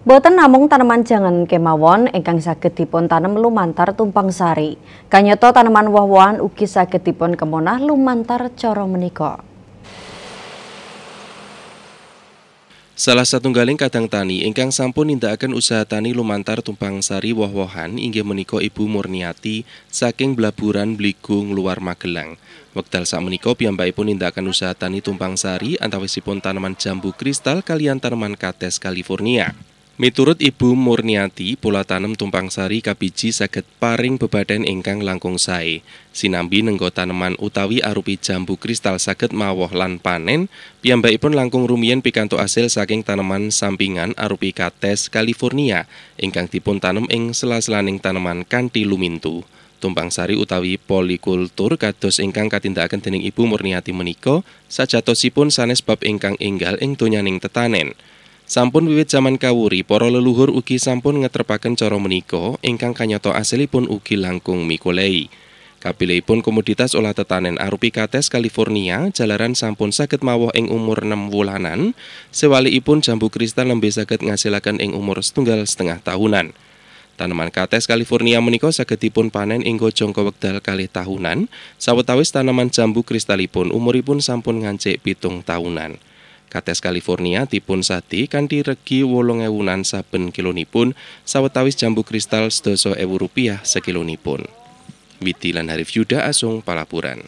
Boten namung tanaman jangan kemawon engkang saged dipun tanem lumantar tumpang sari. Kanyoto tanaman woh-wohan ugi saged dipun kemonah lumantar cara menika. Salah galing kadang tani ingkang sampun nindakaken usaha tani lumantar tumpang sari woh-wohan inggih Ibu Murniati saking Blaburan belikung luar Magelang. Wekdal sakmenika piyambakipun nindakaken usaha tani tumpang sari antawisipun tanaman jambu kristal kalian tanaman kates California. Miturut Ibu Murniati, pola tanam tumpang sari kabiji saged paring bebadan ingkang langkung sae. Sinambi nenggo taneman utawi arupi jambu kristal saged mawoh lan panen, piyambakipun langkung rumiyin pikanto asil saking taneman sampingan arupi kates California ingkang dipun tanem ing sela-selaning taneman kanti lumintu. Tumpang sari utawi polikultur kados ingkang katindakaken dening Ibu Murniati menika sajatosipun sanes bab ingkang enggal ing donyaning tetanen. Sampun wiwit zaman kawuri para leluhur ugi sampun ngetrepaken cara menika ingkang kanyata asilipun ugi langkung mikolei. Kapilihipun komoditas olah tetanen arupi kates California, jalaran sampun saged mawoh ing umur 6 wulanan, sewalikipun jambu kristal lembe saged ngasilaken ing umur setunggal setengah tahunan. Tanaman kates California menika saged dipun panen ing jangka wekdal kalih tahunan, sawetawis tanaman jambu kristalipun umuripun sampun ngancik pitung tahunan. Kates California tipun sati kanti regi wolong ewunan saben kilonipun sawetawis jambu kristal sedasa ewu rupiah sekilonipun. Witi lan Harif Yuda Asung Palapuran